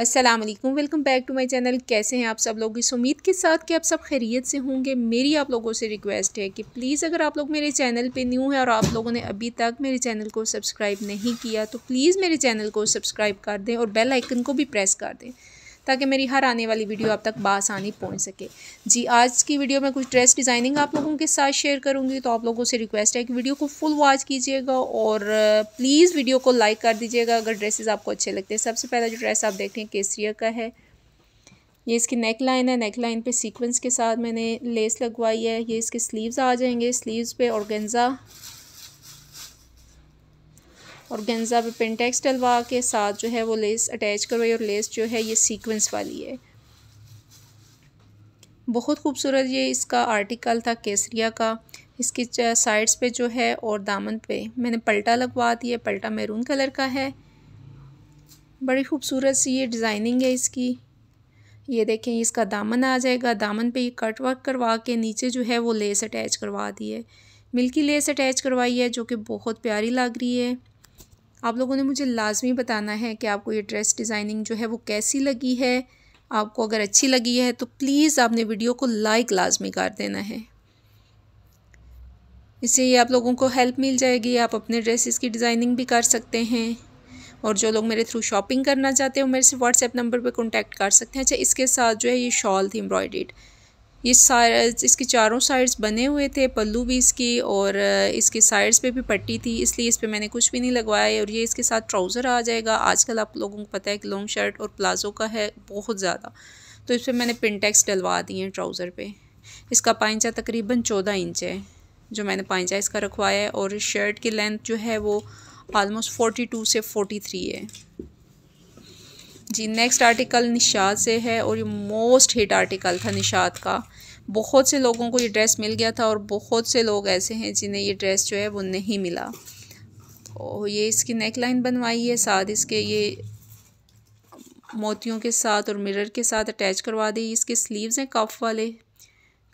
अस्सलाम वालेकुम welcome back to my channel कैसे हैं आप सब लोग इस उम्मीद के साथ कि आप सब खैरियत से होंगे मेरी आप लोगों से रिक्वेस्ट है कि प्लीज़ अगर आप लोग मेरे चैनल पे न्यू हैं और आप लोगों ने अभी तक मेरे चैनल को सब्सक्राइब नहीं किया तो प्लीज़ मेरे चैनल को सब्सक्राइब कर दें और बेल आइकन को भी प्रेस कर दें ताकि मेरी हर आने वाली वीडियो आप तक बासानी पहुँच सके जी आज की वीडियो में कुछ ड्रेस डिज़ाइनिंग आप लोगों के साथ शेयर करूँगी तो आप लोगों से रिक्वेस्ट है कि वीडियो को फुल वॉच कीजिएगा और प्लीज़ वीडियो को लाइक कर दीजिएगा अगर ड्रेसेज आपको अच्छे लगते हैं सबसे पहला जो ड्रेस आप देख रहे हैं केसरिया का है ये इसकी नेक लाइन है नेक लाइन पे सीक्वेंस के साथ मैंने लेस लगवाई है ये इसके स्लीव्स आ जाएंगे स्लीव्स पे ऑर्गेन्ज़ा और गेंजा पे पेंटेक्स डलवा के साथ जो है वो लेस अटैच करवाई और लेस जो है ये सीक्वेंस वाली है बहुत खूबसूरत ये इसका आर्टिकल था केसरिया का इसकी साइड्स पे जो है और दामन पे मैंने पलटा लगवा दिया पलटा मैरून कलर का है बड़ी खूबसूरत सी ये डिज़ाइनिंग है इसकी ये देखें इसका दामन आ जाएगा दामन पे ये कट वर्क करवा के नीचे जो है वो लेस अटैच करवा दी है मिल्की लेस अटैच करवाई है जो कि बहुत प्यारी लग रही है आप लोगों ने मुझे लाजमी बताना है कि आपको ये ड्रेस डिज़ाइनिंग जो है वो कैसी लगी है आपको अगर अच्छी लगी है तो प्लीज़ आपने वीडियो को लाइक लाजमी कर देना है इससे ये आप लोगों को हेल्प मिल जाएगी आप अपने ड्रेसेस की डिज़ाइनिंग भी कर सकते हैं और जो लोग मेरे थ्रू शॉपिंग करना चाहते वो मेरे से व्हाट्सएप नंबर पे कांटेक्ट कर सकते हैं अच्छा इसके साथ जो है ये शॉल थी एम्ब्रॉयडेड ये सारा इसकी चारों साइड्स बने हुए थे पल्लू भी इसकी और इसके साइड्स पे भी पट्टी थी इसलिए इस पर मैंने कुछ भी नहीं लगवाया और ये इसके साथ ट्राउज़र आ जाएगा आजकल आप लोगों को पता है कि लॉन्ग शर्ट और प्लाज़ो का है बहुत ज़्यादा तो इस पर मैंने पिनटेक्स डलवा दिए हैं ट्राउज़र पर इसका पाइचा तकरीबन चौदह इंच है जो मैंने पाइचा इसका रखवाया है और शर्ट की लेंथ जो है वो आलमोस्ट फोर्टी टू से फोर्टी थ्री है जी नेक्स्ट आर्टिकल निशात से है और ये मोस्ट हिट आर्टिकल था निशात का बहुत से लोगों को ये ड्रेस मिल गया था और बहुत से लोग ऐसे हैं जिन्हें ये ड्रेस जो है वो नहीं मिला तो ये इसकी नेक लाइन बनवाई है साथ इसके ये मोतियों के साथ और मिरर के साथ अटैच करवा दी इसके स्लीव्स हैं कफ वाले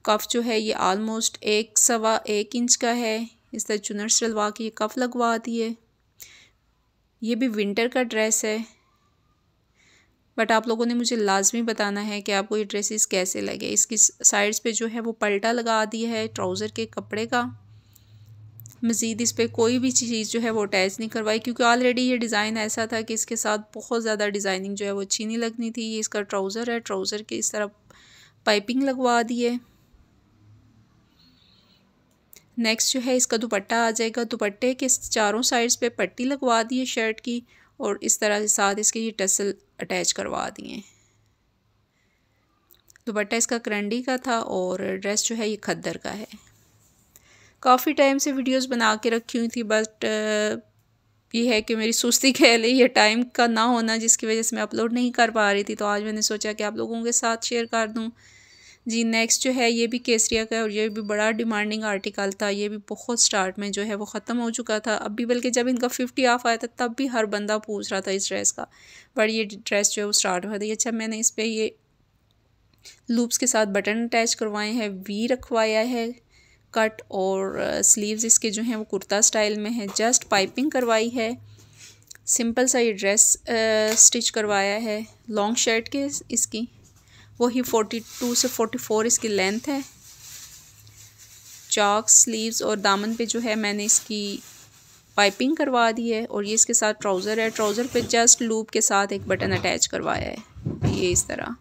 कफ जो है ये आलमोस्ट एक सवा एक इंच का है इस तरह चुनर सिलवा के ये कफ लगवा दिए ये भी विंटर का ड्रेस है बट आप लोगों ने मुझे लाजमी बताना है कि आपको ये ड्रेसेस कैसे लगे इसकी साइड्स पे जो है वो पलटा लगा दिया है ट्राउज़र के कपड़े का मज़ीद इस पर कोई भी चीज़ जो है वो अटैच नहीं करवाई क्योंकि ऑलरेडी ये डिज़ाइन ऐसा था कि इसके साथ बहुत ज़्यादा डिज़ाइनिंग जो है वो अच्छी नहीं लगनी थी ये इसका ट्राउज़र है ट्राउज़र के इस तरह पाइपिंग लगवा दी है नेक्स्ट जो है इसका दुपट्टा आ जाएगा दुपट्टे के चारों साइड्स पे पट्टी लगवा दी है शर्ट की और इस तरह से साथ इसके ये टसल अटैच करवा दिए दुपट्टा इसका करंडी का था और ड्रेस जो है ये खद्दर का है काफ़ी टाइम से वीडियोस बना के रखी हुई थी बट ये है कि मेरी सुस्ती कह ली ये टाइम का ना होना जिसकी वजह से मैं अपलोड नहीं कर पा रही थी तो आज मैंने सोचा कि आप लोगों के साथ शेयर कर दूँ जी नेक्स्ट जो है ये भी केसरिया का और ये भी बड़ा डिमांडिंग आर्टिकल था ये भी बहुत स्टार्ट में जो है वो ख़त्म हो चुका था अब भी बल्कि जब इनका फिफ्टी ऑफ आया था तब भी हर बंदा पूछ रहा था इस ड्रेस का बट ये ड्रेस जो है वो स्टार्ट हुआ था अच्छा मैंने इस पर ये लूप्स के साथ बटन अटैच करवाए हैं वी रखवाया है कट और स्लीव्स uh, इसके जो हैं वो कुर्ता स्टाइल में है जस्ट पाइपिंग करवाई है सिंपल सा ये ड्रेस स्टिच uh, करवाया है लॉन्ग शर्ट के इसकी वही फोर्टी टू से फोर्टी फोर इसकी लेंथ है चॉक स्लीव्स और दामन पे जो है मैंने इसकी पाइपिंग करवा दी है और ये इसके साथ ट्राउज़र है ट्राउज़र पे जस्ट लूप के साथ एक बटन अटैच करवाया है ये इस तरह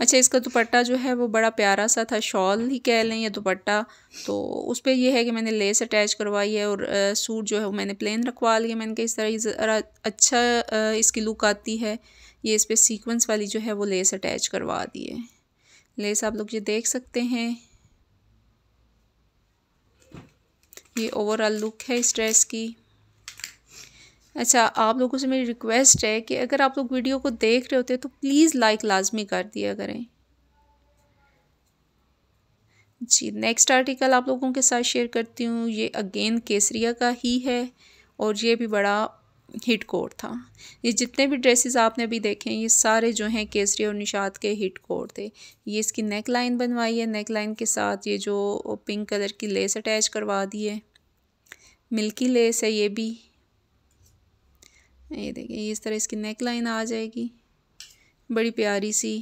अच्छा इसका दुपट्टा जो है वो बड़ा प्यारा सा था शॉल ही कह लें या दुपट्टा तो उस पर यह है कि मैंने लेस अटैच करवाई है और सूट जो है वो मैंने प्लेन रखवा लिया मैंने कहा इस तरह ज़रा अच्छा इसकी लुक आती है ये इस पर सीक्वेंस वाली जो है वो लेस अटैच करवा दी है लेस आप लोग ये देख सकते हैं ये ओवरऑल लुक है इस ड्रेस की अच्छा आप लोगों से मेरी रिक्वेस्ट है कि अगर आप लोग वीडियो को देख रहे होते तो प्लीज़ लाइक लाजमी कर दिया करें जी नेक्स्ट आर्टिकल आप लोगों के साथ शेयर करती हूँ ये अगेन केसरिया का ही है और ये भी बड़ा हिट कोड था ये जितने भी ड्रेसेस आपने अभी देखे हैं ये सारे जो हैं केसरी और निषाद के हिट कोड थे ये इसकी नेक लाइन बनवाई है नेक लाइन के साथ ये जो पिंक कलर की लेस अटैच करवा दी है मिल्की लेस है ये भी ये देखिए इस तरह इसकी नेक लाइन आ जाएगी बड़ी प्यारी सी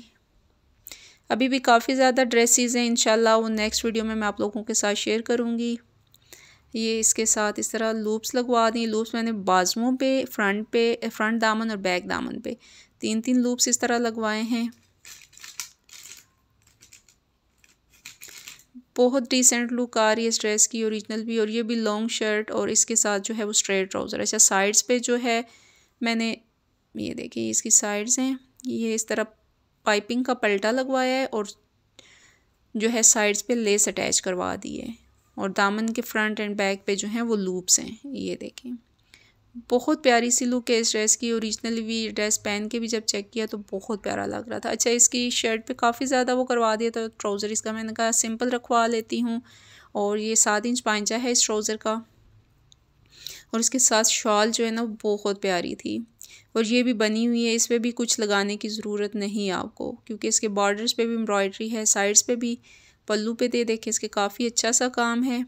अभी भी काफ़ी ज़्यादा ड्रेसेस हैं इनशाला वो नेक्स्ट वीडियो में मैं आप लोगों के साथ शेयर करूँगी ये इसके साथ इस तरह लूप्स लगवा दी लूप्स मैंने बाजुओं पे फ्रंट पे फ्रंट दामन और बैक दामन पे तीन तीन लूप्स इस तरह लगवाए हैं बहुत डिसेंट लुक आ रही है इस ड्रेस की ओरिजिनल भी और ये भी लॉन्ग शर्ट और इसके साथ जो है वो स्ट्रेट ट्राउज़र अच्छा साइड्स पे जो है मैंने ये देखिए इसकी साइड्स हैं ये इस तरह पाइपिंग का पलटा लगवाया है और जो है साइड्स पे लेस अटैच करवा दी है और दामन के फ्रंट एंड बैक पे जो हैं वो लूप्स हैं ये देखें बहुत प्यारी सी लुक है इस ड्रेस की ओरिजिनली भी ड्रेस पहन के भी जब चेक किया तो बहुत प्यारा लग रहा था अच्छा इसकी शर्ट पे काफ़ी ज़्यादा वो करवा दिया था ट्राउज़र इसका मैंने कहा सिंपल रखवा लेती हूँ और ये सात इंच पाइचा है इस ट्राउज़र का और उसके साथ शॉल जो है ना बहुत प्यारी थी और ये भी बनी हुई है इस पर भी कुछ लगाने की ज़रूरत नहीं आपको क्योंकि इसके बॉर्डर्स पे भी एम्ब्रॉयडरी है साइड्स पे भी पल्लू पे दे देखें इसके काफ़ी अच्छा सा काम है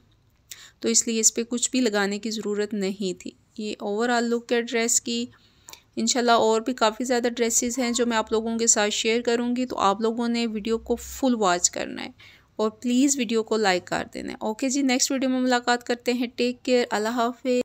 तो इसलिए इस पर कुछ भी लगाने की ज़रूरत नहीं थी ये ओवरऑल लुक है ड्रेस की इनशाला और भी काफ़ी ज़्यादा ड्रेसेस हैं जो मैं आप लोगों के साथ शेयर करूँगी तो आप लोगों ने वीडियो को फुल वॉच करना है और प्लीज़ वीडियो को लाइक कर देना है ओके जी नेक्स्ट वीडियो में मुलाकात करते हैं टेक केयर अल्लाह हाफि